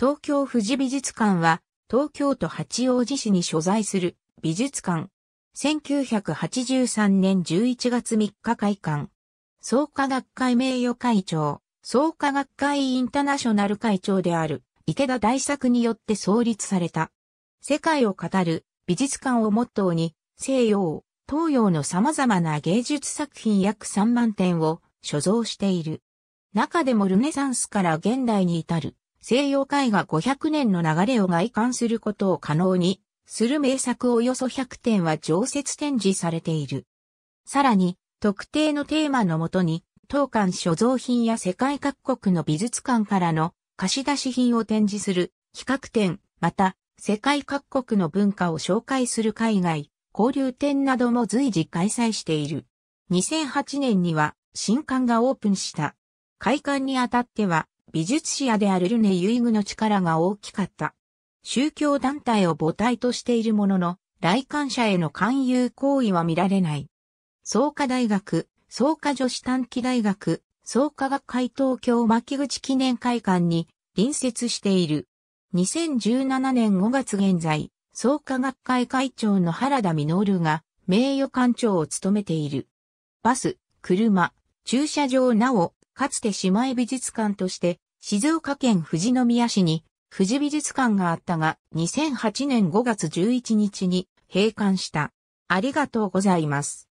東京富士美術館は、東京都八王子市に所在する美術館。1983年11月3日開館。創価学会名誉会長、創価学会インターナショナル会長である池田大作によって創立された。世界を語る美術館をモットーに、西洋、東洋の様々な芸術作品約3万点を所蔵している。中でもルネサンスから現代に至る西洋絵画500年の流れを外観することを可能にする名作およそ100点は常設展示されている。さらに、特定のテーマのもとに、当館所蔵品や世界各国の美術館からの貸し出し品を展示する企画展、また、世界各国の文化を紹介する海外、交流展なども随時開催している。2008年には新館がオープンした。開館にあたっては美術史屋であるルネ・ユイグの力が大きかった。宗教団体を母体としているものの、来館者への勧誘行為は見られない。創価大学、創価女子短期大学、創価学会東京牧口記念会館に隣接している。2017年5月現在、創価学会会長の原田実が名誉館長を務めている。バス、車、駐車場なお、かつて姉妹美術館として、静岡県富士宮市に富士美術館があったが、2008年5月11日に閉館した。ありがとうございます。